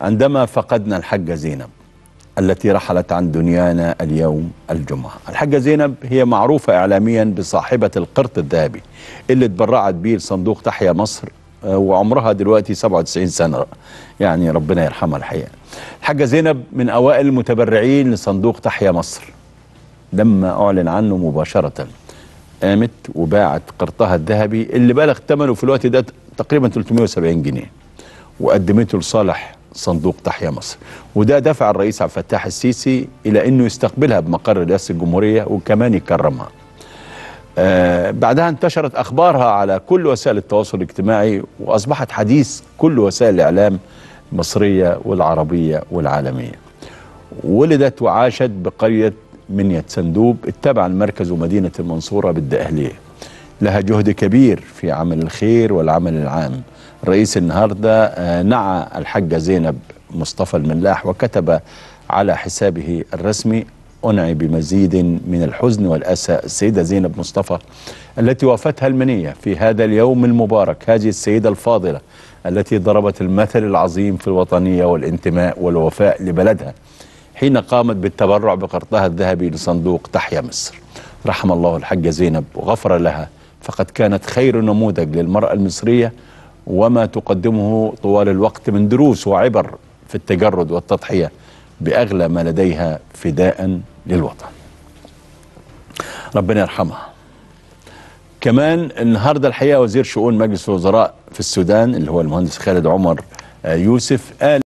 عندما فقدنا الحجة زينب التي رحلت عن دنيانا اليوم الجمعة الحاجة زينب هي معروفة إعلاميا بصاحبة القرط الذهبي اللي تبرعت به لصندوق تحيا مصر آه، وعمرها دلوقتي 97 سنة يعني ربنا يرحمها الحقيقة الحاجة زينب من أوائل المتبرعين لصندوق تحيا مصر لما أعلن عنه مباشرة قامت وباعت قرطها الذهبي اللي بلغ ثمنه في الوقت ده تقريبا 370 جنيه وقدمته لصالح صندوق تحيا مصر وده دفع الرئيس عبد الفتاح السيسي إلى أنه يستقبلها بمقر رئاسة الجمهورية وكمان يكرمها آه بعدها انتشرت أخبارها على كل وسائل التواصل الاجتماعي وأصبحت حديث كل وسائل الإعلام المصرية والعربية والعالمية ولدت وعاشت بقرية منية سندوب اتبع المركز ومدينة المنصورة بالدقهلية لها جهد كبير في عمل الخير والعمل العام رئيس النهاردة آه، نعى الحاجة زينب مصطفى الملاح وكتب على حسابه الرسمي أنعي بمزيد من الحزن والأسى السيدة زينب مصطفى التي وافتها المنية في هذا اليوم المبارك هذه السيدة الفاضلة التي ضربت المثل العظيم في الوطنية والانتماء والوفاء لبلدها حين قامت بالتبرع بقرطها الذهبي لصندوق تحيا مصر رحم الله الحاجة زينب وغفر لها فقد كانت خير نموذج للمرأة المصرية وما تقدمه طوال الوقت من دروس وعبر في التجرد والتضحية بأغلى ما لديها فداء للوطن ربنا يرحمها كمان النهاردة الحقيقة وزير شؤون مجلس الوزراء في السودان اللي هو المهندس خالد عمر آه، يوسف قال